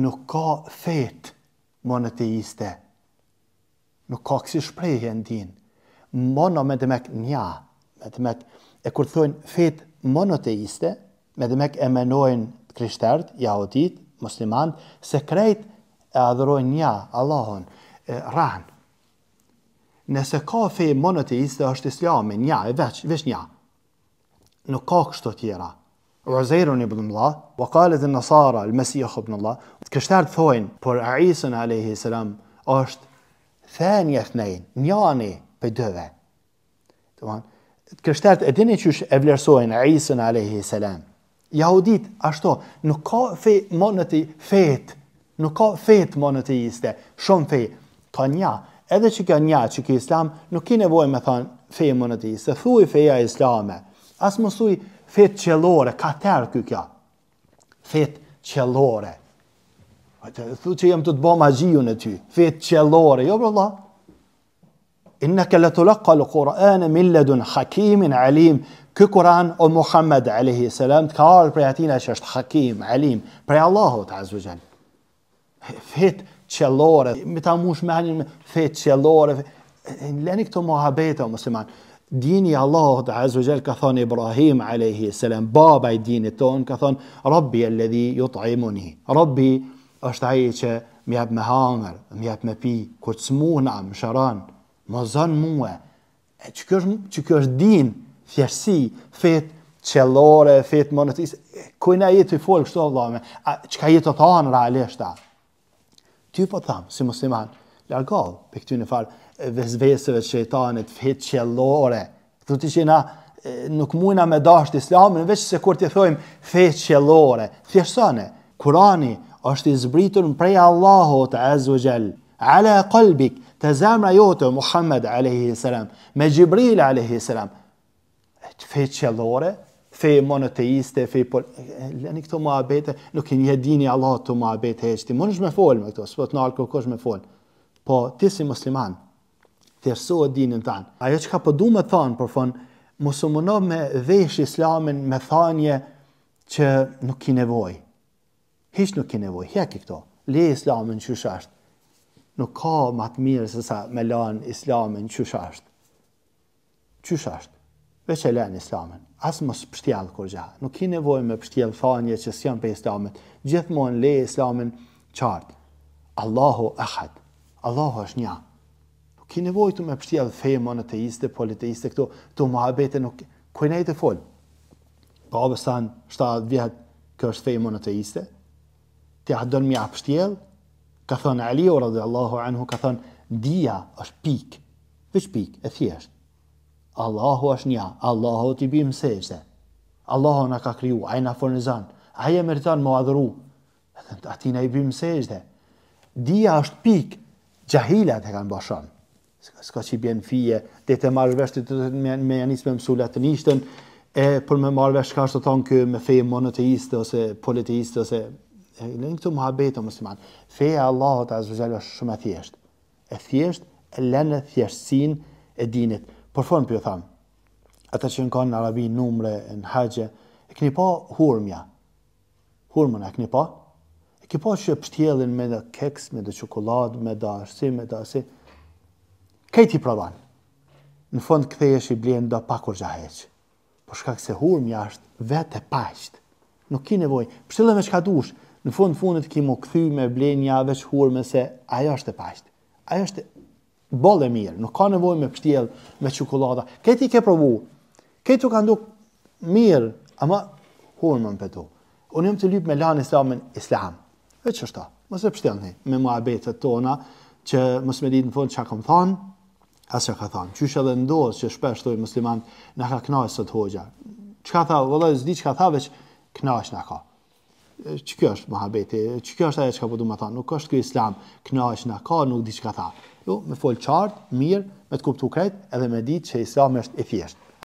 nuk ka fet monoteiste. Nuk ka kësi shprejhje në din. Mono me dhe mek nja, me dhe mek e kur thujnë fet monoteiste, me dhe mek e menojnë krishtert, jahotit, muslimant, se krejt e adhërojnë nja, Allahon, e, ran. Nëse ka fe monoteiste, është islami, nja, e veç, veç nja. Nuk ka kështë të tjera. Uzairun ibn Allah, wa qalat an-nasara al-masih ibn Allah. Kështar thoin por Isa alayhi salam është thënia e thënë, njëani për dyve. Do të thonë, kështar e dini çu është e vlerësuar Isa alayhi salam. Jahudit ashto, nuk ka fe monoti fe, nuk ka fe monoti iste, shumë fe tonja. Edhe që kjo nja, që kjo islam, nuk ki nevoj me thonë fe më në ti, thuj feja islame. Asë më thuj Fet qëllore, ka tërë kjo kjo. Fet qëllore. Thu që jem të të bëma gjiju në ty. Fet qëllore, jo bërë Allah. Inna ke le të lakka lë Kur'an e milledun hakimin alim. Kë Kur'an o Muhammed a.s. të ka arë prej atina që është hakim, alim. Prej Allah o të Fet qëllore. Mi ta mush me hanin me fet qëllore. Leni këto muhabete o musliman dini Allahu të azu gjel ka thonë Ibrahim alaihi baba i dini tonë, ka thonë Rabbi e ledhi ju të imuni. Rabbi është aje që mi hap me hangër, mi hap me pi, kur të smuna, më sharan, më zan mua, e që kjo është din, thjesi, fit, qellore, fit, monetis, kujna jetë të folë kështu, Allah, me, a, që ka jetë të thonë realishta? Ty po thamë, si musliman, lërgallë për këtë një falë, vezveseve të shejtanit, fit qellore. Thu ti që na nuk mujna me të islamin, veç se kur ti thojmë fit qellore, thjeshtone. Kurani është i zbritur në prej Allahu të Azogjel, ala kalbik, të zemra jote, Muhammed salam, me Gjibril a.s. Fit qellore fe monoteiste, fe pol... këto muahbete abete, nuk i një dini Allah të muahbete abete e qëti. Më nëshme folë me këto, s'po të nalë me fol Po, ti si musliman, thersohet dinin tan. Ajo çka po duam të thon, por fon mos u mundo me vesh islamin me thanje që nuk ki nevoj. Hiç nuk ki nevoj. Hek këto. Le islamin çysh është. Nuk ka më të mirë se sa me lan islamin çysh është. Çysh është. Veç e lan islamin. As mos kur kurja. Nuk ki nevoj me pshtjell thanje që sjan pe islamin. Gjithmonë le islamin qartë. Allahu ahad. Allahu është një nuk ki nevojtu me pështia dhe fejë monoteiste, politeiste, këto, të muhabete nuk, kujnë e të folë. Po, Babës thanë, shtatë vjetë, kjo është fejë monoteiste, ti ahtë do në mja pështjel, ka thënë Ali, o radhe Allahu anhu, ka thënë, dhja është pik, vëqë pik, e thjesht. Allahu është nja, Allahu t'i bimë sejse, Allahu në ka kryu, i në fornizan, aje mërëtan më adhuru, e thënë, në i bimë sejse, dhja është pik, Gjahilat e kanë bashanë s'ka që i bjen fije, dhe të marrë vesh të të me, me janis me mësullat të nishtën, e për me marrë vesh ka është të thonë kë me feje monoteiste ose politeiste ose në në këtu më habetë o musliman. Feje Allahot a zëzëllë është shumë e thjesht. E thjesht, e lenë e thjeshtësin e dinit. Por fërën për jo thamë, atër që në kanë në arabi numre, në haqë, e këni pa hurmja. Hurmën e këni pa? E këni pa që pështjelin me dhe keks, me dhe qokolad, me dhe arsi, me dhe arsi, Këti i prodhon. Në fund është i blenë do pakur gja heq. Po shkak se hurmja është vetë pashtë, Nuk ki nevojë. Pshëllë me çka dush. Në fund fundit ki mu kthy me blen një avësh hurmë se ajo është e pashtë, Ajo është bolë e mirë. Nuk ka nevojë me pshtjell me çokoladë. këti i ke provu. këti u ka nduk mirë, ama hurmën peto. Unë jëmë të lyp me lanë islamin Islam. Vetë është Mos e pshtjellni me muhabetet tona që mos më ditë në fund çka kam thënë asë ka thonë. Qysh edhe ndodhë që shpesh të i musliman në ka knajë sot hoxha. Që ka tha, vëllaj, zdi që ka tha veç, knajë në ka. Që kjo është mahabeti, që kjo është aje që ka përdu po më thonë, nuk është kë islam, knajë në ka, nuk di që ka tha. Jo, me folë qartë, mirë, me të kuptu kretë, edhe me ditë që islam është e thjeshtë.